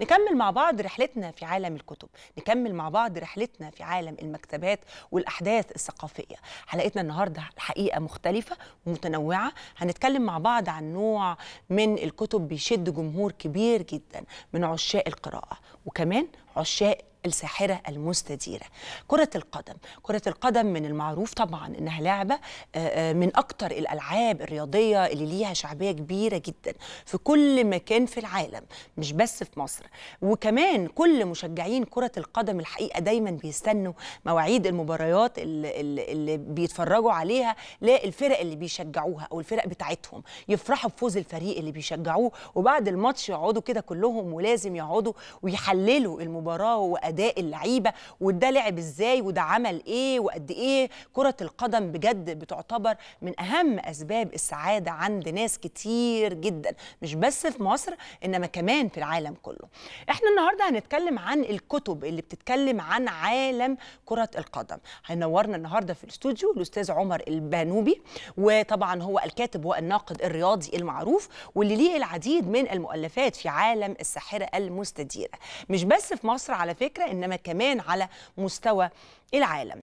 نكمل مع بعض رحلتنا في عالم الكتب نكمل مع بعض رحلتنا في عالم المكتبات والأحداث الثقافية حلقتنا النهاردة الحقيقة مختلفة ومتنوعة هنتكلم مع بعض عن نوع من الكتب بيشد جمهور كبير جدا من عشاق القراءة وكمان عشاق الساحرة المستديرة كرة القدم كرة القدم من المعروف طبعا إنها لعبة آه، آه، من أكتر الألعاب الرياضية اللي ليها شعبية كبيرة جدا في كل مكان في العالم مش بس في مصر وكمان كل مشجعين كرة القدم الحقيقة دايما بيستنوا مواعيد المباريات اللي, اللي بيتفرجوا عليها للفرق اللي بيشجعوها أو الفرق بتاعتهم يفرحوا بفوز الفريق اللي بيشجعوه وبعد الماتش يقعدوا كده كلهم ولازم يقعدوا ويحللوا المباراة وأداء اداء اللعيبه وده لعب ازاي وده عمل ايه وقد ايه كره القدم بجد بتعتبر من اهم اسباب السعاده عند ناس كتير جدا مش بس في مصر انما كمان في العالم كله احنا النهارده هنتكلم عن الكتب اللي بتتكلم عن عالم كره القدم هينورنا النهارده في الاستوديو الاستاذ عمر البانوبي وطبعا هو الكاتب والناقد الرياضي المعروف واللي ليه العديد من المؤلفات في عالم الساحره المستديره مش بس في مصر على فكره الفكره انما كمان على مستوى العالم